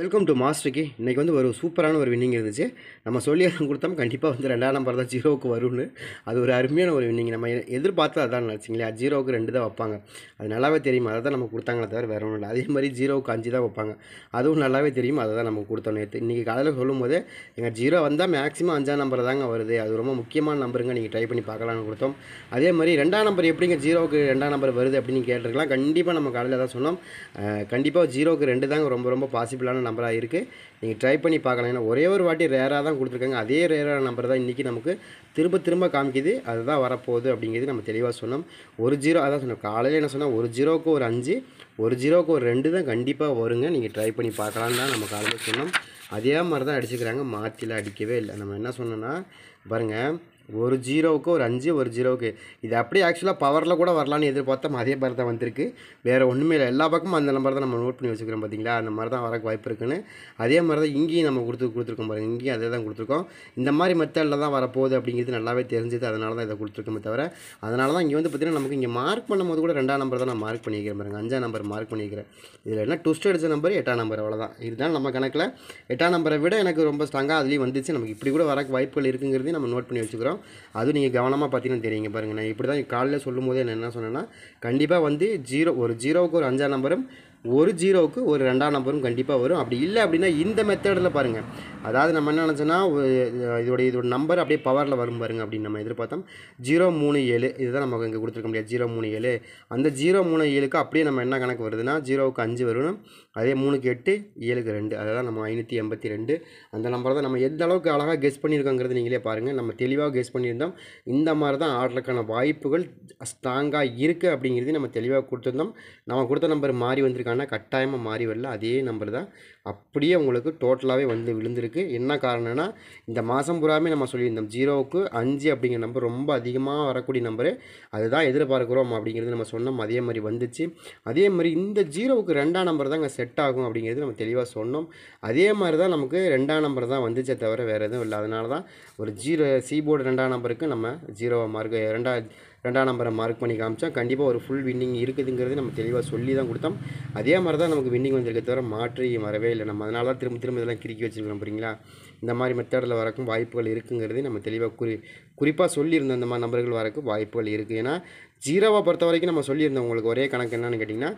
welcome to மாஸ்டருக்கு இன்றைக்கி வந்து ஒரு சூப்பரான ஒரு வின்னிங் இருந்துச்சு நம்ம சொல்லி கொடுத்தோம் கண்டிப்பாக வந்து ரெண்டாம் நம்பர் தான் ஜீரோவுக்கு வரும்னு அது ஒரு அருமையான ஒரு வின்னிங் நம்ம எதிர்பார்த்து அதான் நினச்சிங்களே ஜீரோவுக்கு ரெண்டு தான் வைப்பாங்க அது நல்லாவே தெரியும் அதை தான் நம்ம கொடுத்தாங்களே தவிர வேறு ஒன்றும் இல்லை அதே மாதிரி ஜீரோவுக்கு அஞ்சு தான் வைப்பாங்க அதுவும் நல்லாவே தெரியும் அதை தான் நம்ம கொடுத்தோம் நேற்று இன்றைக்கி காலையில் சொல்லும் போதே எங்கள் ஜீரோ வந்தால் மேக்ஸிமம் அஞ்சாம் நம்பர் தாங்க வருது அது ரொம்ப முக்கியமான நம்பருங்க நீங்கள் ட்ரை பண்ணி பார்க்கலாம்னு கொடுத்தோம் அதே மாதிரி ரெண்டாம் நம்பர் எப்படிங்க ஜீரோவுக்கு ரெண்டாம் நம்பர் வருது அப்படின்னு கேட்டிருக்கலாம் கண்டிப்பாக நம்ம காலையில் தான் சொன்னோம் கண்டிப்பாக ஜீரோவுக்கு ரெண்டு தாங்க ரொம்ப ரொம்ப பாசிபிளான நம்பராக இருக்குது நீங்கள் ட்ரை பண்ணி பார்க்கலாம் ஏன்னா ஒரே ஒரு வாட்டி ரேராக தான் கொடுத்துருக்காங்க அதே ரேரான நம்பர் தான் இன்றைக்கி நமக்கு திரும்ப திரும்ப காமிக்குது அதுதான் வரப்போகுது அப்படிங்கிறது நம்ம தெளிவாக சொன்னோம் ஒரு ஜீரோ அதான் சொன்னோம் காலையில் என்ன சொன்னால் ஒரு ஜீரோவுக்கு ஒரு அஞ்சு ஒரு ஜீரோவுக்கு ஒரு ரெண்டு தான் கண்டிப்பாக வருங்க நீங்கள் ட்ரை பண்ணி பார்க்கலான்னு தான் நம்ம காலையில் சொன்னோம் அதே மாதிரி தான் அடிச்சுக்கிறாங்க மாற்றில அடிக்கவே இல்லை நம்ம என்ன சொன்னோன்னா பாருங்கள் ஒரு ஜீரோவுக்கு ஒரு அஞ்சு ஒரு ஜீரோவுக்கு இது அப்படியே ஆக்சுவலாக பவரில் கூட வரலான்னு எதிர்பார்த்தோம் அதே மாதிரி தான் வந்திருக்கு வேறு ஒன்றுமே இல்லை எல்லா பக்கமும் அந்த நம்பர் தான் நம்ம நோட் பண்ணி வச்சுக்கிறோம் பார்த்தீங்களா அந்த மாதிரி தான் வரக்கு வாய்ப்பு இருக்குன்னு அதே மாதிரி தான் இங்கேயும் நம்ம கொடுத்து கொடுத்துருக்கோம் பாருங்கள் இங்கேயும் அதே தான் கொடுத்துருக்கோம் இந்த மாதிரி மெத்தடில் தான் வரப்போகுது அப்படிங்கிறது நல்லாவே தெரிஞ்சுது அதனால தான் இதை கொடுத்துருக்கோமே தவிர அதனால தான் இங்கே வந்து பார்த்திங்கன்னா நமக்கு இங்கே மார்க் பண்ணும்போது கூட ரெண்டாம் நம்பர் தான் நான் மார்க் பண்ணிக்கிறேன் பாருங்க அஞ்சாம் நம்பர் மார்க் பண்ணிக்கிறேன் இதில் என்ன ட்விஸ்ட் அடித்த நம்பர் எட்டாம் நம்பர் அவ்வளோதான் இருந்தாலும் நம்ம கணக்கில் எட்டாம் நம்பரை விட எனக்கு ரொம்ப ஸ்ட்ராங்காக அதுலேயும் வந்துச்சு நமக்கு இப்படி கூட வரக்கு வாய்ப்புகள் இருக்குங்கிறதையும் நம்ம நோட் பண்ணி வச்சுக்கிறோம் வரும் அதுவும் நீங்கள் கவனமாக பார்த்தீங்கன்னா தெரியுங்க பாருங்கள் நான் இப்படி தான் காலையில் சொல்லும் போது என்ன என்ன சொன்னேன்னா கண்டிப்பாக வந்து ஜீரோ ஒரு ஜீரோவுக்கு ஒரு அஞ்சாம் நம்பரும் ஒரு ஜீரோவுக்கு ஒரு ரெண்டாம் நம்பரும் கண்டிப்பாக வரும் அப்படி இல்லை அப்படின்னா இந்த மெத்தடில் பாருங்கள் அதாவது நம்ம என்ன நினச்சோன்னா இதோடைய இதோட நம்பர் அப்படியே பவரில் வரும் பாருங்கள் அப்படின்னு நம்ம எதிர்பார்த்தோம் ஜீரோ மூணு ஏழு இதுதான் நமக்கு இங்கே கொடுத்துருக்க முடியாது ஜீரோ மூணு ஏழு அந்த ஜீரோ மூணு ஏழுக்கு அப்படியே நம்ம என்ன கணக்கு வருதுன்னா ஜீரோவுக்கு அஞ்சு வரும் அதே மூணுக்கு எட்டு ஏழுக்கு ரெண்டு அதாவது நம்ம ஐநூற்றி எண்பத்தி ரெண்டு அந்த நம்பர் தான் நம்ம எந்த அளவுக்கு அழகாக கெஸ் பண்ணியிருக்கோங்கிறது நீங்களே பாருங்கள் நம்ம தெளிவாக கெஸ் பண்ணியிருந்தோம் இந்த மாதிரி தான் ஆடுறதுக்கான வாய்ப்புகள் ஸ்ட்ராங்காக இருக்குது அப்படிங்கிறது நம்ம தெளிவாக கொடுத்துருந்தோம் நம்ம கொடுத்த நம்பர் மாறி வந்திருக்கான ஆனால் கட்டாயமாக மாறி வரல அதே நம்பர் தான் அப்படியே உங்களுக்கு டோட்டலாகவே வந்து விழுந்திருக்கு என்ன காரணம்னா இந்த மாதம் பூராமே நம்ம சொல்லியிருந்தோம் ஜீரோவுக்கு அஞ்சு அப்படிங்கிற நம்பர் ரொம்ப அதிகமாக வரக்கூடிய நம்பரு அதுதான் எதிர்பார்க்குறோம் அப்படிங்கிறது நம்ம சொன்னோம் அதே மாதிரி வந்துச்சு அதே மாதிரி இந்த ஜீரோவுக்கு ரெண்டாம் நம்பர் தான் அங்கே செட் ஆகும் அப்படிங்கிறது நம்ம தெளிவாக சொன்னோம் அதே மாதிரி தான் நமக்கு ரெண்டாம் நம்பர் தான் வந்துச்சே தவிர வேறு எதுவும் இல்லை அதனால தான் ஒரு ஜீரோ சீபோர்டு ரெண்டாம் நம்பருக்கு நம்ம ஜீரோ மார்க் ரெண்டாம் ரெண்டாம் நம்பரை மார்க் பண்ணி காமிச்சா கண்டிப்பாக ஒரு ஃபுல் வின்னிங் இருக்குதுங்கிறது நம்ம தெளிவாக சொல்லி தான் கொடுத்தோம் அதே மாதிரி தான் நமக்கு வின்னிங் வந்திருக்க தவிர மாற்றி வரவே இல்லை நம்ம அதனால தான் திரும்ப திரும்ப இதெல்லாம் கிறுக்கி வச்சுருக்கோம் அப்படிங்களா இந்த மாதிரி மெத்தடில் வரக்கும் வாய்ப்புகள் இருக்குங்கிறது நம்ம தெளிவாக குறி குறிப்பாக சொல்லியிருந்த இந்த மாதிரி நம்பர்கள் வரக்கு வாய்ப்புகள் இருக்குது ஏன்னா ஜீரோவை பொறுத்த வரைக்கும் நம்ம சொல்லியிருந்தோம் உங்களுக்கு ஒரே கணக்கு என்னென்னு கேட்டிங்கன்னா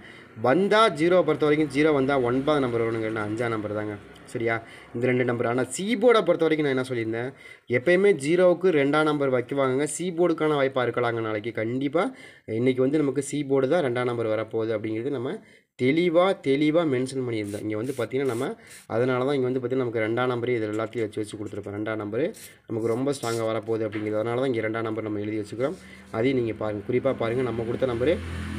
வந்தால் ஜீரோவை பொறுத்த வரைக்கும் ஜீரோ வந்தால் ஒன்பது நம்பர் வரணுங்கிறனா அஞ்சாம் நம்பர் தாங்க சரியா இந்த ரெண்டு நம்பர் ஆனால் சி போர்டை பொறுத்த வரைக்கும் நான் என்ன சொல்லியிருந்தேன் எப்போயுமே ஜீரோவுக்கு ரெண்டாம் நம்பர் வைக்குவாங்க சி போர்டுக்கான வாய்ப்பாக இருக்கலாங்க நாளைக்கு கண்டிப்பாக இன்றைக்கி வந்து நமக்கு சி போர்டு தான் ரெண்டாம் நம்பர் வரப்போகுது அப்படிங்கிறது நம்ம தெளிவாக தெளிவாக மென்ஷன் பண்ணியிருந்தேன் இங்கே வந்து பார்த்திங்கன்னா நம்ம அதனால தான் இங்கே வந்து பார்த்திங்கன்னா நமக்கு ரெண்டாம் நம்பரே இது எல்லாத்தையும் வச்சு வச்சு கொடுத்துருப்போம் ரெண்டாம் நம்பர் நமக்கு ரொம்ப ஸ்ட்ராங்காக வரப்போகுது அப்படிங்கிறது அதனால தான் இங்கே ரெண்டாம் நம்பர் நம்ம எழுதி வச்சுக்கிறோம் அதையும் நீங்கள் பாருங்கள் குறிப்பாக பாருங்கள் நம்ம கொடுத்த நம்பரு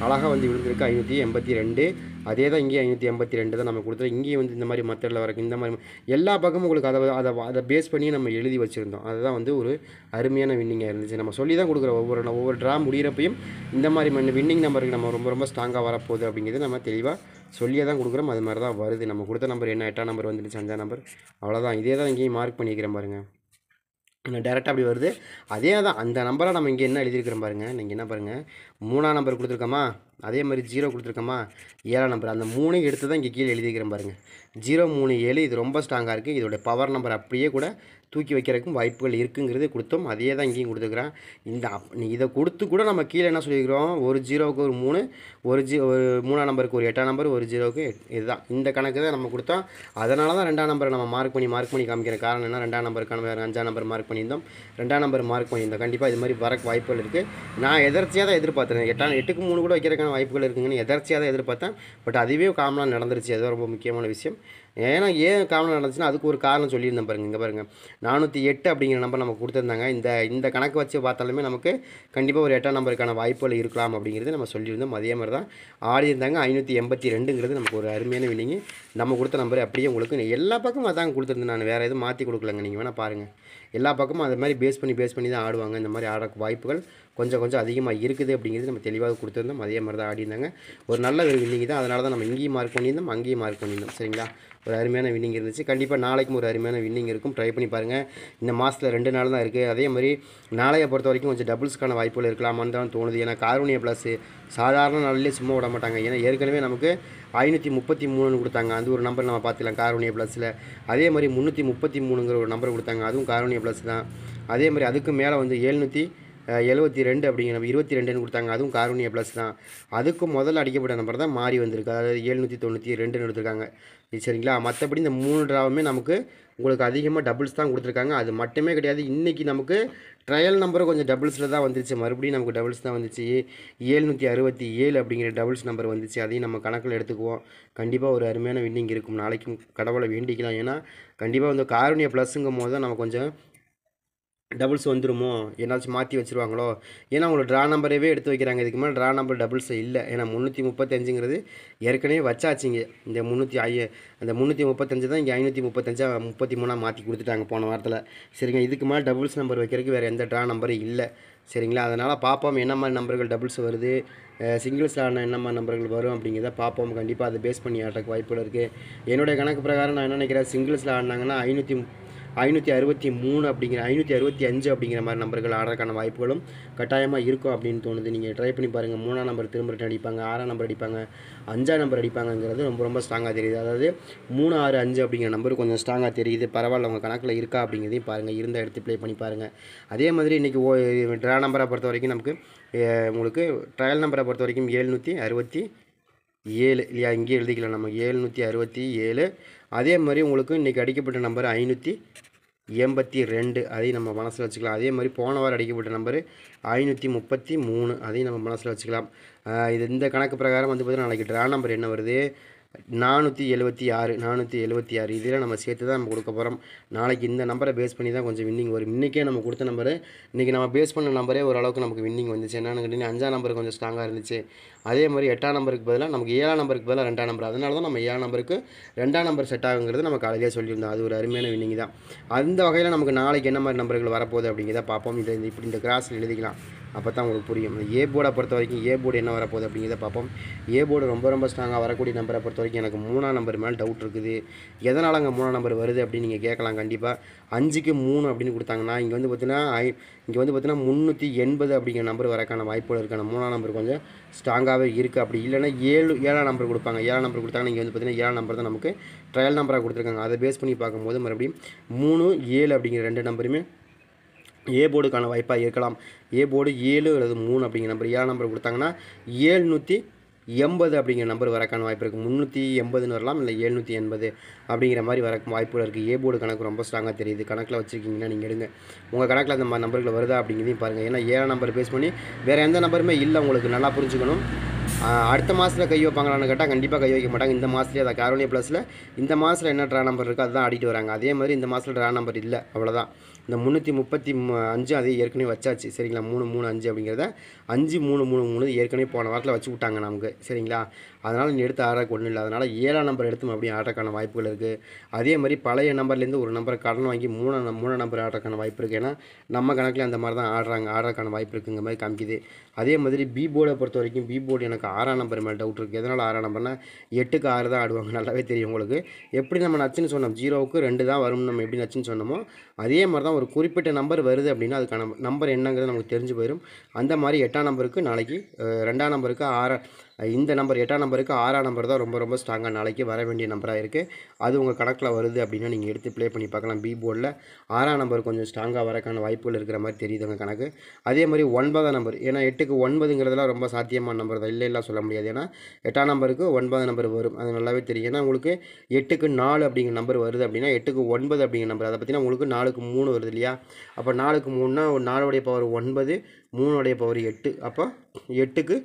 அழகாக வந்து விழுந்திருக்கு ஐநூற்றி எண்பத்தி ரெண்டு அதே தான் இங்கேயும் ஐநூற்றி எண்பத்தி ரெண்டு தான் நம்ம கொடுத்தோம் இங்கேயும் வந்து இந்த மாதிரி மெத்தடில் வரக்கு இந்த மாதிரி எல்லா பக்கமும் உங்களுக்கு அதை அதை அதை பேஸ் பண்ணி நம்ம எழுதி வச்சுருந்தோம் அதுதான் வந்து ஒரு அருமையான வின்னிங்காக இருந்துச்சு நம்ம சொல்லி தான் கொடுக்குற ஒவ்வொரு ஒவ்வொரு ட்ரா முடிகிறப்பையும் இந்த மாதிரி வின்னிங் நம்பருக்கு நம்ம ரொம்ப ரொம்ப ஸ்ட்ராங்காக வரப்போகுது அப்படிங்கிறது நம்ம தெளிவாக சொல்லியே தான் கொடுக்குறோம் அது மாதிரி தான் வருது நம்ம கொடுத்த நம்பர் என்ன எட்டாம் நம்பர் வந்துடுச்சு அஞ்சாம் நம்பர் அவ்வளோதான் இதே தான் இங்கேயும் மார்க் பண்ணிக்கிறேன் பாருங்கள் டேரெக்டாக அப்படி வருது அதே தான் அந்த நம்பரை நம்ம இங்கே என்ன எழுதியிருக்கிறோம் பாருங்கள் நீங்கள் என்ன பாருங்கள் மூணாம் நம்பர் கொடுத்துருக்கோமா அதே மாதிரி ஜீரோ கொடுத்துருக்கோமா ஏழாம் நம்பர் அந்த மூணையும் எடுத்து தான் இங்கே கீழே எழுதிக்கிறேன் பாருங்கள் ஜீரோ மூணு ஏழு இது ரொம்ப ஸ்ட்ராங்காக இருக்குது இதோடய பவர் நம்பர் அப்படியே கூட தூக்கி வைக்கிறதுக்கும் வாய்ப்புகள் இருக்குங்கிறது கொடுத்தோம் அதே தான் இங்கேயும் கொடுத்துக்கிறேன் இந்த இதை கொடுத்து கூட நம்ம கீழே என்ன சொல்லியிருக்கிறோம் ஒரு ஜீரோவுக்கு ஒரு மூணு ஒரு ஜீ ஒரு மூணாம் நம்பருக்கு ஒரு எட்டாம் நம்பர் ஒரு ஜீரோவுக்கு இதுதான் இந்த கணக்கு தான் நம்ம கொடுத்தோம் அதனால தான் ரெண்டாம் நம்பரை நம்ம மார்க் பண்ணி மார்க் பண்ணி காமிக்கிற காரணம் என்ன ரெண்டாம் நம்பருக்கான வேறு அஞ்சாம் நம்பர் மார்க் பண்ணியிருந்தோம் ரெண்டாம் நம்பர் மார்க் பண்ணியிருந்தோம் கண்டிப்பாக இது மாதிரி வர வாய்ப்புகள் இருக்குது நான் எதர்ச்சியாக தான் எதிர்பார்த்தேன் எட்டாம் எட்டுக்கு மூணு கூட வைக்கிறதுக்கான வாய்ப்புகள் இருக்குங்கன்னு எதர்ச்சியாக தான் எதிர்பார்த்தேன் பட் அதுவே காமனாக நடந்துருச்சு அது ரொம்ப முக்கியமான விஷயம் ஏன்னா ஏன் காரணம் நடந்துச்சுன்னா அதுக்கு ஒரு காரணம் சொல்லியிருந்தேன் பாருங்கள் இங்கே பாருங்கள் நானூற்றி எட்டு அப்படிங்கிற நம்பர் நமக்கு கொடுத்துருந்தாங்க இந்த இந்த கணக்கு வச்சு பார்த்தாலுமே நமக்கு கண்டிப்பாக ஒரு எட்டாம் நம்பருக்கான வாய்ப்புகள் இருக்கலாம் அப்படிங்கிறது நம்ம சொல்லியிருந்தோம் அதே மாதிரி தான் ஆடி இருந்தாங்க ஐநூற்றி எண்பத்தி ரெண்டுங்கிறது நமக்கு ஒரு அருமையான வினிங்கு நம்ம கொடுத்த நம்பர் அப்படியே உங்களுக்கு எல்லா பக்கமும் அதாங்க கொடுத்துருந்தேன் நான் வேறு எதுவும் மாற்றி கொடுக்கலங்க நீங்கள் வேணால் பாருங்கள் எல்லா பக்கமும் அது மாதிரி பேஸ் பண்ணி பேஸ் பண்ணி தான் ஆடுவாங்க இந்த மாதிரி ஆட வாய்ப்புகள் கொஞ்சம் கொஞ்சம் அதிகமாக இருக்குது அப்படிங்கிறது நம்ம தெளிவாக கொடுத்துருந்தோம் அதே மாதிரி தான் இருந்தாங்க ஒரு நல்ல ஒரு வின்னிங் தான் அதனால தான் நம்ம இங்கேயும் மார்க் பண்ணியிருந்தோம் அங்கேயும் மார்க் பண்ணியிருந்தோம் சரிங்களா ஒரு அருமையான வின்னிங் இருந்துச்சு கண்டிப்பாக நாளைக்கும் ஒரு அருமையான வின்னிங் இருக்கும் ட்ரை பண்ணி பாருங்கள் இந்த மாதத்தில் ரெண்டு நாள் தான் இருக்குது அதே மாதிரி நாளையை பொறுத்த வரைக்கும் கொஞ்சம் டபுள்ஸ்க்கான வாய்ப்புகள் இருக்கலாமான்னு தான் தோணுது ஏன்னா காரூனிய ப்ளஸ் சாதாரண நாளிலே சும்மா விட மாட்டாங்க ஏன்னா ஏற்கனவே நமக்கு ஐநூற்றி முப்பத்தி மூணுன்னு கொடுத்தாங்க அந்த ஒரு நம்பர் நம்ம பார்த்துக்கலாம் காரோனிய ப்ளஸில் அதே மாதிரி முந்நூற்றி முப்பத்தி மூணுங்கிற ஒரு நம்பர் கொடுத்தாங்க அதுவும் காரோனிய ப்ளஸ் தான் அதே மாதிரி அதுக்கு மேலே வந்து எழுநூற்றி எழுபத்தி ரெண்டு அப்படிங்கிற நம்ம இருபத்தி ரெண்டுன்னு கொடுத்தாங்க அதுவும் காரூணிய ப்ளஸ் தான் அதுக்கும் முதல்ல அடிக்கப்பட்ட நம்பர் தான் மாறி வந்திருக்கு அதாவது எழுநூற்றி தொண்ணூற்றி ரெண்டுன்னு எடுத்திருக்காங்க சரிங்களா மற்றபடி இந்த மூணு ட்ராவுமே நமக்கு உங்களுக்கு அதிகமாக டபுள்ஸ் தான் கொடுத்துருக்காங்க அது மட்டுமே கிடையாது இன்றைக்கி நமக்கு ட்ரையல் நம்பரும் கொஞ்சம் டபுள்ஸில் தான் வந்துச்சு மறுபடியும் நமக்கு டபுள்ஸ் தான் வந்துச்சு ஏழ்நூற்றி அறுபத்தி ஏழு அப்படிங்கிற டபுள்ஸ் நம்பர் வந்துச்சு அதையும் நம்ம கணக்கில் எடுத்துக்குவோம் கண்டிப்பாக ஒரு அருமையான வின்னிங் இருக்கும் நாளைக்கும் கடவுளை வேண்டிக்கலாம் ஏன்னா கண்டிப்பாக வந்து காரணிய ப்ளஸ்ஸுங்கும் போது தான் நம்ம கொஞ்சம் டபுள்ஸ் வந்துருமோ என்னாச்சும் மாற்றி வச்சுருவாங்களோ ஏன்னா அவங்களோட ட்ரா நம்பரவே எடுத்து வைக்கிறாங்க இதுக்கு மேலே ட்ரா நம்பர் டபுள்ஸ் இல்லை ஏன்னா முந்நூற்றி முப்பத்தஞ்சுங்கிறது ஏற்கனவே வச்சாச்சிங்க இந்த முந்நூற்றி ஐய அந்த முந்நூற்றி முப்பத்தஞ்சு தான் இங்கே ஐநூற்றி முப்பத்தஞ்சாக முப்பத்தி மூணாக மாற்றி கொடுத்துட்டாங்க போன வாரத்தில் சரிங்க இதுக்கு மேலே டபுள்ஸ் நம்பர் வைக்கிறதுக்கு வேறு எந்த ட்ரா நம்பரும் இல்லை சரிங்களா அதனால் பார்ப்போம் என்ன மாதிரி நம்பர்கள் டபுள்ஸ் வருது சிங்கிள்ஸில் ஆன என்ன மாதிரி நம்பர்கள் வரும் அப்படிங்கிறத பார்ப்போம் கண்டிப்பாக அதை பேஸ் பண்ணி ஆடுறதுக்கு வாய்ப்புகள் இருக்குது என்னுடைய கணக்கு பிரகாரம் நான் என்ன நினைக்கிறேன் சிங்கிள்ஸில் ஆடினாங்கன்னா ஐநூற்றி ஐநூற்றி அறுபத்தி மூணு அப்படிங்கிற ஐநூற்றி அறுபத்தி அஞ்சு அப்படிங்கிற மாதிரி நம்பர்கள் ஆடுறதுக்கான வாய்ப்புகளும் கட்டாயமாக இருக்கும் அப்படின்னு தோணுது நீங்கள் ட்ரை பண்ணி பாருங்கள் மூணாம் நம்பர் திரும்ப ரிட்டன் அடிப்பாங்க ஆறாம் நம்பர் அடிப்பாங்க அஞ்சாம் நம்பர் அடிப்பாங்கங்கிறது ரொம்ப ரொம்ப ஸ்ட்ராங்காக தெரியுது அதாவது மூணு ஆறு அஞ்சு அப்படிங்கிற நம்பர் கொஞ்சம் ஸ்ட்ராங்காக தெரியுது பரவாயில்ல உங்கள் கணக்கில் இருக்கா அப்படிங்கிறதையும் பாருங்கள் இருந்த எடுத்து ப்ளே பண்ணி பாருங்கள் அதே மாதிரி இன்றைக்கி ஓ ட்ரா நம்பரை பொறுத்த வரைக்கும் நமக்கு உங்களுக்கு ட்ரையல் நம்பரை பொறுத்த வரைக்கும் ஏழ்நூற்றி அறுபத்தி ஏழு இல்லையா இங்கேயே எழுதிக்கலாம் நம்ம ஏழ்நூற்றி அறுபத்தி ஏழு அதே மாதிரி உங்களுக்கு இன்றைக்கி அடிக்கப்பட்ட நம்பர் ஐநூற்றி எண்பத்தி ரெண்டு அதையும் நம்ம மனசில் வச்சுக்கலாம் அதே மாதிரி போன வாரம் அடிக்கப்பட்ட நம்பரு ஐநூற்றி முப்பத்தி மூணு அதையும் நம்ம மனசில் வச்சுக்கலாம் இது இந்த கணக்கு பிரகாரம் வந்து பார்த்திங்கன்னா நாளைக்கு ட்ரா நம்பர் என்ன வருது நானூற்றி எழுபத்தி ஆறு நானூற்றி எழுபத்தி ஆறு இதில் நம்ம சேர்த்து தான் நம்ம கொடுக்க போகிறோம் நாளைக்கு இந்த நம்பரை பேஸ் பண்ணி தான் கொஞ்சம் வின்னிங் வரும் இன்றைக்கே நம்ம கொடுத்த நம்பரு இன்றைக்கி நம்ம பேஸ் பண்ண நம்பரே ஓரளவுக்கு நமக்கு வின்னிங் வந்துச்சு என்னென்னு கேட்டிங்கன்னா அஞ்சாம் நம்பர் கொஞ்சம் ஸ்ட்ராங்காக இருந்துச்சு அதே மாதிரி எட்டாம் நம்பருக்கு பதிலாக நமக்கு ஏழாம் நம்பருக்கு பதிலாக ரெண்டாம் நம்பர் அதனால தான் நம்ம ஏழாம் நம்பருக்கு ரெண்டாம் நம்பர் செட் ஆகுங்கிறது நம்ம காலையிலே சொல்லியிருந்தோம் அது ஒரு அருமையான வின்னிங் தான் அந்த வகையில் நமக்கு நாளைக்கு என்ன மாதிரி நம்பர்கள் வரப்போகுது அப்படிங்கிறத பார்ப்போம் இதை இப்படி இந்த கிராஸில் எழுதிக்கலாம் அப்போ தான் உங்களுக்கு புரியும் ஏ போர்டை பொறுத்த வரைக்கும் ஏ போர்டு என்ன வரப்போகுது அப்படிங்கிறத பார்ப்போம் ஏ போர்டு ரொம்ப ரொம்ப ஸ்ட்ராங்காக வரக்கூடிய நம்பரை பொறுத்த வரைக்கும் எனக்கு மூணாம் நம்பர் மேலே டவுட் இருக்குது எதனால் அங்கே மூணாம் நம்பர் வருது அப்படின்னு நீங்கள் கேட்கலாம் கண்டிப்பாக அஞ்சுக்கு மூணு அப்படின்னு கொடுத்தாங்கன்னா இங்கே வந்து பார்த்தீங்கன்னா ஐ இங்கே வந்து பார்த்தீங்கன்னா முந்நூற்றி எண்பது அப்படிங்கிற நம்பர் வரக்கான வாய்ப்புகள் இருக்கான மூணாம் நம்பர் கொஞ்சம் ஸ்ட்ராங்காகவே இருக்குது அப்படி இல்லைன்னா ஏழு ஏழாம் நம்பர் கொடுப்பாங்க ஏழாம் நம்பர் கொடுத்தாங்கன்னா இங்கே வந்து பார்த்தீங்கன்னா ஏழாம் நம்பர் தான் நமக்கு ட்ரையல் நம்பராக கொடுத்துருக்காங்க அதை பேஸ் பண்ணி பார்க்கும்போது மறுபடியும் மூணு ஏழு அப்படிங்கிற ரெண்டு நம்பருமே ஏ போர்டுக்கான வாய்ப்பாக இருக்கலாம் ஏ போர்டு ஏழு அல்லது மூணு அப்படிங்கிற நம்பர் ஏழு நம்பர் கொடுத்தாங்கன்னா ஏழ்நூற்றி எண்பது அப்படிங்கிற நம்பர் வரக்கான வாய்ப்பு இருக்குது முந்நூற்றி எண்பதுன்னு வரலாம் இல்லை எழுநூற்றி எண்பது அப்படிங்கிற மாதிரி வர வாய்ப்புகள் இருக்குது ஏ போர்டு கணக்கு ரொம்ப ஸ்ட்ராங்காக தெரியுது கணக்கில் வச்சுருக்கீங்கன்னா நீங்கள் எடுங்க உங்கள் கணக்கில் அந்த மாதிரி நம்பர்கள் வருதா அப்படிங்கிறதையும் பாருங்கள் ஏன்னா ஏழாம் நம்பர் பேஸ் பண்ணி வேறு எந்த நம்பருமே இல்லை உங்களுக்கு நல்லா புரிஞ்சுக்கணும் அடுத்த மாதத்தில் கை வைப்பாங்களான்னு கேட்டால் கண்டிப்பாக கை வைக்க மாட்டாங்க இந்த மாதத்துலேயே அதை காரோனிய ப்ளஸில் இந்த மாதத்தில் என்ன ட்ரா நம்பர் இருக்கோ அதுதான் ஆடிட்டு வராங்க அதே மாதிரி இந்த மாதத்தில் ட்ரா நம்பர் இல்லை அவ்வளோதான் இந்த முந்நூற்றி முப்பத்தி அஞ்சு அதே ஏற்கனவே வச்சாச்சு சரிங்களா மூணு மூணு அஞ்சு அப்படிங்கிறத அஞ்சு மூணு மூணு மூணு ஏற்கனவே போன வாரத்தில் வச்சு விட்டாங்க நமக்கு சரிங்களா அதனால் நீ எடுத்து ஆறாக கொண்டு இல்லை அதனால் ஏழாம் நம்பர் எடுத்து அப்படியே ஆடுறக்கான வாய்ப்புகள் இருக்குது அதே மாதிரி பழைய நம்பர்லேருந்து ஒரு நம்பரை கடன் வாங்கி மூணு மூணு நம்பர் ஆடுறக்கான வாய்ப்பு இருக்குது ஏன்னா நம்ம கணக்கில் அந்த மாதிரி தான் ஆடுறாங்க ஆடுறக்கான வாய்ப்பு இருக்குங்க மாதிரி காமிக்குது அதே மாதிரி பி போர்டை பொறுத்த வரைக்கும் பி போர்டு எனக்கு ஆறாம் நம்பர் மேலே டவுட் இருக்குது எதனால் ஆறாம் நம்பர்னா எட்டுக்கு ஆறு தான் ஆடுவாங்க நல்லாவே தெரியும் உங்களுக்கு எப்படி நம்ம நச்சுன்னு சொன்னோம் ஜீரோவுக்கு ரெண்டு தான் வரும் நம்ம எப்படி நச்சுன்னு சொன்னோமோ அதே மாதிரி தான் ஒரு குறிப்பிட்ட நம்பர் வருது அப்படின்னா அதுக்கான நம்பர் என்னங்கிறது நமக்கு தெரிஞ்சு போயிடும் அந்த மாதிரி எட்டாம் நம்பருக்கு நாளைக்கு ரெண்டாம் நம்பருக்கு ஆறாம் இந்த நம்பர் எட்டாம் நம்பருக்கு ஆறாம் நம்பர் தான் ரொம்ப ரொம்ப ஸ்ட்ராங்காக நாளைக்கு வர வேண்டிய நம்பராக இருக்குது அது உங்கள் கணக்கில் வருது அப்படின்னா நீங்கள் எடுத்து ப்ளே பண்ணி பார்க்கலாம் பி போர்டில் ஆறாம் நம்பர் கொஞ்சம் ஸ்ட்ராங்காக வரக்கான வாய்ப்புகள் இருக்கிற மாதிரி தெரியுது உங்கள் கணக்கு அதே மாதிரி ஒன்பதாம் நம்பர் ஏன்னா எட்டுக்கு ஒன்பதுங்கிறதுலாம் ரொம்ப சாத்தியமான நம்பர் தான் இல்லை இல்லை சொல்ல முடியாது ஏன்னா எட்டாம் நம்பருக்கு ஒன்பதாம் நம்பர் வரும் அது நல்லாவே தெரியும் ஏன்னா உங்களுக்கு எட்டுக்கு நாலு அப்படிங்கிற நம்பர் வருது அப்படின்னா எட்டுக்கு ஒன்பது அப்படிங்கிற நம்பர் அதை பற்றினா உங்களுக்கு நாலுக்கு மூணு வருது இல்லையா அப்போ நாலுக்கு மூணுனா நாலுடைய பவர் ஒன்பது மூணுடைய பவர் எட்டு அப்போ எட்டுக்கு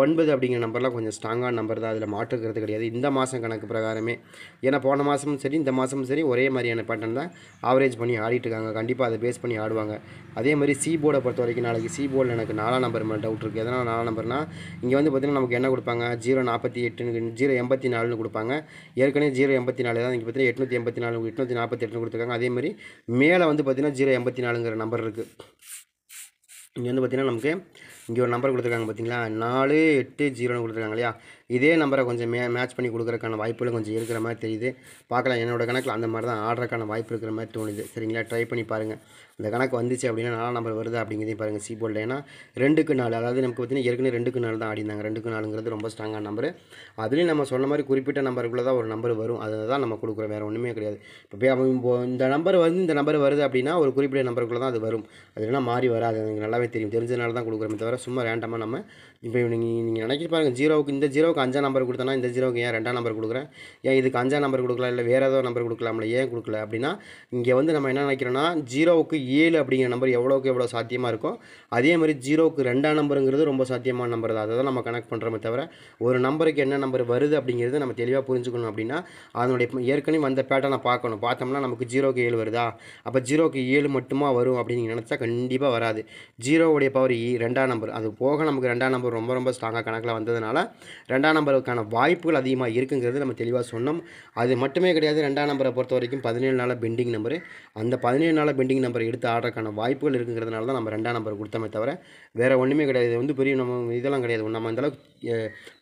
ஒன்பது அப்படிங்கிற நம்பர்லாம் கொஞ்சம் ஸ்ட்ராங்கான நம்பர் தான் அதில் மாற்றுக்கிறது கிடையாது இந்த மாதம் கணக்கு பிரகாரமே ஏன்னா போன மாதமும் சரி இந்த மாதமும் சரி ஒரே மாதிரியான பேட்டர்ன் தான் ஆவரேஜ் பண்ணி ஆடிட்டுருக்காங்க கண்டிப்பாக அதை பேஸ் பண்ணி ஆடுவாங்க அதே மாதிரி சி போர்டை பொறுத்த வரைக்கும் நாளைக்கு சி போர்டில் எனக்கு நாலாம் நம்பர் மேலே டவுட் இருக்குது எதனால் நாலாம் நம்பர்னால் இங்கே வந்து பார்த்திங்கன்னா நமக்கு என்ன கொடுப்பாங்க ஜீரோ நாற்பத்தி எட்டுன்னு ஜீரோ எண்பத்தி நாலுன்னு கொடுப்பாங்க ஏற்கனவே ஜீரோ எண்பத்தி நாலு தான் இங்கே பார்த்தீங்கன்னா எட்நூற்றி எண்பத்தி நாலு எட்நூற்றி நாற்பத்தி எட்டுன்னு கொடுத்துருக்காங்க அதேமாதிரி மேலே வந்து பார்த்திங்கன்னா ஜீரோ எண்பத்தி நாலுங்கிற நம்பர் இருக்குது இங்கே வந்து பார்த்திங்கன்னா நமக்கு இங்கே ஒரு நம்பர் கொடுத்துருக்காங்க பார்த்திங்களா நாலு எட்டு ஜீரோன்னு கொடுத்துருக்காங்க இல்லையா இதே நம்பரை கொஞ்சம் மே மேட்ச் பண்ணி கொடுக்குறக்கான வாய்ப்புகள் கொஞ்சம் இருக்கிற மாதிரி தெரியுது பார்க்கலாம் என்னோடய கணக்கில் அந்த மாதிரி தான் ஆடுறக்கான வாய்ப்பு இருக்கிற மாதிரி தோணுது சரிங்களா ட்ரை பண்ணி பாருங்கள் இந்த கணக்கு வந்துச்சு அப்படின்னா நாலாம் நம்பர் வருது அப்படிங்கிறதையும் பாருங்கள் சி போர்டில் ஏன்னா ரெண்டுக்கு நாலு அதாவது நமக்கு பார்த்தீங்கன்னா ஏற்கனவே ரெண்டுக்கு நாள் தான் ஆடினாங்க ரெண்டுக்கு நாலுங்கிறது ரொம்ப ஸ்ட்ராங்கான நம்பர் அதுலேயும் நம்ம சொன்ன மாதிரி குறிப்பிட்ட நம்பருக்குள்ளே தான் ஒரு நம்பர் வரும் அதை தான் நம்ம கொடுக்குறோம் வேறு ஒன்றுமே கிடையாது இப்போ இந்த நம்பர் வந்து இந்த நம்பர் வருது அப்படின்னா ஒரு குறிப்பிட்ட நம்பருக்குள்ளே தான் அது வரும் அது என்ன மாறி வராது எனக்கு நல்லாவே தெரியும் தெரிஞ்சதுனால தான் கொடுக்குறோமே தவிர சும்மா ரேண்டமாக நம்ம இப்போ நீங்கள் நீங்கள் நினைக்கிற பாருங்கள் ஜீரோவுக்கு இந்த ஜீரோவுக்கு அஞ்சாம் நம்பர் கொடுத்தனா இந்த ஜீரோவுக்கு ஏன் ரெண்டாம் நம்பர் கொடுக்குறேன் ஏன் இதுக்கு அஞ்சாம் நம்பர் கொடுக்கலாம் இல்லை வேறு ஏதோ நம்பர் கொடுக்கலாம்ல ஏன் கொடுக்கல அப்படின்னா இங்கே வந்து நம்ம என்ன நினைக்கிறோன்னா ஜீரோவுக்கு ஏழு அப்படிங்கிற நம்பர் எவ்வளோக்கு எவ்வளோ சாத்தியமாக இருக்கும் அதே மாதிரி ஜீரோவுக்கு ரெண்டாம் நம்பருங்கிறது ரொம்ப சாத்தியமான நம்பர் தான் அதை தான் நம்ம கனெக்ட் பண்ணுறோமே தவிர ஒரு நம்பருக்கு என்ன நம்பர் வருது அப்படிங்கிறது நம்ம தெளிவாக புரிஞ்சுக்கணும் அப்படின்னா அதனுடைய ஏற்கனவே வந்த பேட்டர்னை பார்க்கணும் பார்த்தோம்னா நமக்கு ஜீரோக்கு ஏழு வருதா அப்போ ஜீரோக்கு ஏழு மட்டுமா வரும் அப்படின்னு நினச்சா கண்டிப்பாக வராது ஜீரோவுடைய பவர் ரெண்டாம் நம்பர் அது போக நமக்கு ரெண்டாம் நம்பர் ரொம்ப ரொம்ப ஸ்ட்ராங்காக கணக்கில் வந்ததுனால ரெண்டாம் நம்பருக்கான வாய்ப்புகள் அதிகமாக இருக்குங்கிறது நம்ம தெளிவாக சொன்னோம் அது மட்டுமே கிடையாது ரெண்டாம் நம்பரை பொறுத்த வரைக்கும் பதினேழு நாளாக பெண்டிங் நம்பரு அந்த பதினேழு நாளாக பெண்டிங் நம்பரை எடுத்து எடுத்து ஆடுறதுக்கான வாய்ப்புகள் இருக்குங்கிறதுனால தான் நம்ம ரெண்டாம் நம்பர் கொடுத்தோமே தவிர வேறு ஒன்றுமே கிடையாது இது வந்து பெரிய நம்ம இதெல்லாம் கிடையாது நம்ம இந்தளவுக்கு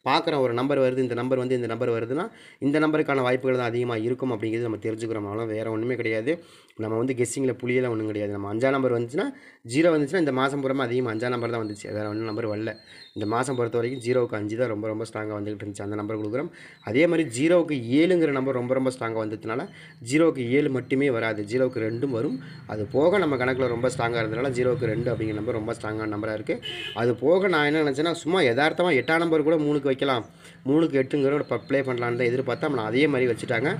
பார்க்குற ஒரு நம்பர் வருது இந்த நம்பர் வந்து இந்த நம்பர் வருதுன்னா இந்த நம்பருக்கான வாய்ப்புகள் தான் அதிகமாக இருக்கும் அப்படிங்கிறது நம்ம தெரிஞ்சுக்கிறோம் அவ்வளோ வேறு ஒன்றுமே கிடையாது நம்ம வந்து கெஸ்ஸிங்கில் புளியெல்லாம் ஒன்றும் கிடையாது நம்ம அஞ்சாம் நம்பர் வந்துச்சுன்னா ஜீரோ வந்துச்சுன்னா இந்த மாதம் பூரமாக அதிகமாக அஞ்சாம் நம்பர் தான் வந்துச்சு வேறு ஒன்றும் நம்பர் வரல இந்த மாதம் பொறுத்த வரைக்கும் ஜீரோவுக்கு அஞ்சு தான் ரொம்ப ரொம்ப ஸ்ட்ராங்காக வந்துகிட்டு இருந்துச்சு அந்த நம்பர் கொடுக்குறோம் அதே மாதிரி ஜீரோவுக்கு ஏழுங்கிற நம்பர் ரொம்ப ரொம்ப ஸ்ட்ராங்காக வந்ததுனால ஜீரோவுக்கு ஏழு மட்டுமே வராது ஜீரோவுக்கு ரெண்டும் வரும் அது போக நம்ம கணக்கில் ரொம்ப ஸ்ட்ராங்காக இருந்ததுனால ஜீரோவுக்கு ரெண்டு அப்படிங்கிற நம்பர் ரொம்ப ஸ்ட்ராங்கான நம்பராக இருக்குது அது போக நான் என்ன நினச்சேன்னா சும்மா யதார்த்தமாக எட்டாம் நம்பர் கூட மூணுக்கு வைக்கலாம் மூணுக்கு எட்டுங்கிற ப்ளே பண்ணலான்னு தான் எதிர்பார்த்தா நான் அதே மாதிரி வச்சுட்டாங்க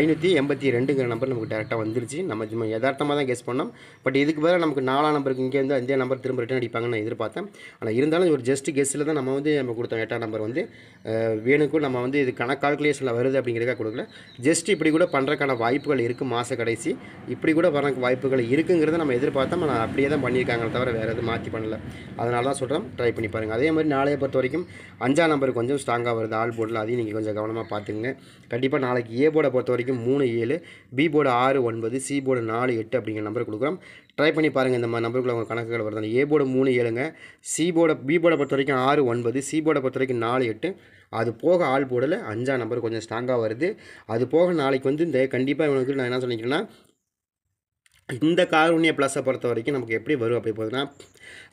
ஐநூற்றி எண்பத்தி ரெண்டுங்கிற நம்பர் நமக்கு டேரெக்டாக வந்துருச்சு நம்ம நிஜமாக யதார்த்தமாக தான் கெஸ் பண்ணோம் பட் இதுக்கு பதிலாக நமக்கு நாலாம் நம்பருக்கு வந்து அந்த நம்பர் திரும்ப ரிட்டர்ன் அடிப்பாங்கன்னு நான் எதிர்பார்த்தேன் ஆனால் இருந்தாலும் ஒரு ஜஸ்ட் கெஸ்ட்டில் தான் நம்ம வந்து நம்ம கொடுத்தோம் எட்டாம் நம்பர் வந்து வேணுக்கும் நம்ம வந்து இது கணக்கு கால்குலேஷனில் வருது அப்படிங்கிறதுக்காக கொடுக்கல ஜஸ்ட் இப்படி கூட பண்ணுறக்கான வாய்ப்புகள் இருக்குது மாத கடைசி இப்படி கூட வரக்கு வாய்ப்புகள் இருக்குங்கிறத நம்ம எதிர்பார்த்தோம் ஆனால் அப்படியே தான் பண்ணியிருக்காங்க தவிர வேறு எதுவும் மாற்றி பண்ணல அதனால தான் சொல்கிறோம் ட்ரை பண்ணி பாருங்கள் அதே மாதிரி நாளையை பொறுத்த வரைக்கும் அஞ்சாம் நம்பர் கொஞ்சம் ஸ்ட்ராங்காக வருது ஆள் போர்டில் அதையும் நீங்கள் கொஞ்சம் கவனமாக பார்த்துங்க கண்டிப்பாக நாளைக்கு ஏ போர்டை பொறுத்த வரைக்கும் மூணு ஏழு பி போர்டு ஆறு ஒன்பது சி போர்டு போர்டு நாலு எட்டு அப்படிங்கிற நம்பர் கொடுக்குறோம் ட்ரை பண்ணி பாருங்கள் இந்த மாதிரி நம்பருக்குள்ள உங்கள் கணக்குகள் வருது ஏ போர்டு மூணு ஏழுங்க சி போர்டை பி போர்டை பொறுத்த வரைக்கும் ஆறு ஒன்பது சி போர்டை பொறுத்த வரைக்கும் நாலு எட்டு அது போக ஆள் போர்டில் அஞ்சாம் நம்பர் கொஞ்சம் ஸ்ட்ராங்காக வருது அது போக நாளைக்கு வந்து இந்த கண்டிப்பாக இவனுக்கு நான் என்ன சொல்லிக்கிறேன்னா இந்த காரூணிய ப்ளஸை பொறுத்த வரைக்கும் நமக்கு எப்படி வரும் அப்படி போகுதுன்னா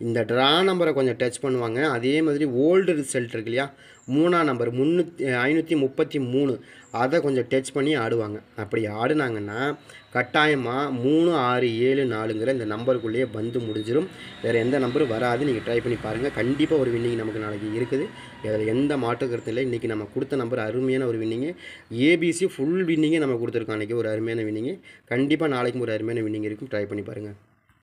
இந்த ட்ரா நம்பரை கொஞ்சம் டச் பண்ணுவாங்க அதே மாதிரி ஓல்டு ரிசல்ட் இருக்கு இல்லையா மூணாம் நம்பர் முந்நூற்றி ஐநூற்றி முப்பத்தி மூணு அதை கொஞ்சம் டச் பண்ணி ஆடுவாங்க அப்படி ஆடுனாங்கன்னா கட்டாயமாக மூணு ஆறு ஏழு நாலுங்கிற இந்த நம்பருக்குள்ளேயே பந்து முடிஞ்சிடும் வேறு எந்த நம்பரும் வராது நீங்கள் ட்ரை பண்ணி பாருங்கள் கண்டிப்பாக ஒரு வின்னிங் நமக்கு நாளைக்கு இருக்குது அதில் எந்த மாற்று கருத்து இல்லை இன்றைக்கி நம்ம கொடுத்த நம்பர் அருமையான ஒரு வின்னிங்கு ஏபிசி ஃபுல் வின்னிங்கே நம்ம கொடுத்துருக்கோம் அன்றைக்கி ஒரு அருமையான வின்னிங்கு கண்டிப்பாக நாளைக்கும் ஒரு அருமையான வின்னிங் இருக்கும் ட்ரை பண்ணி பாருங்கள்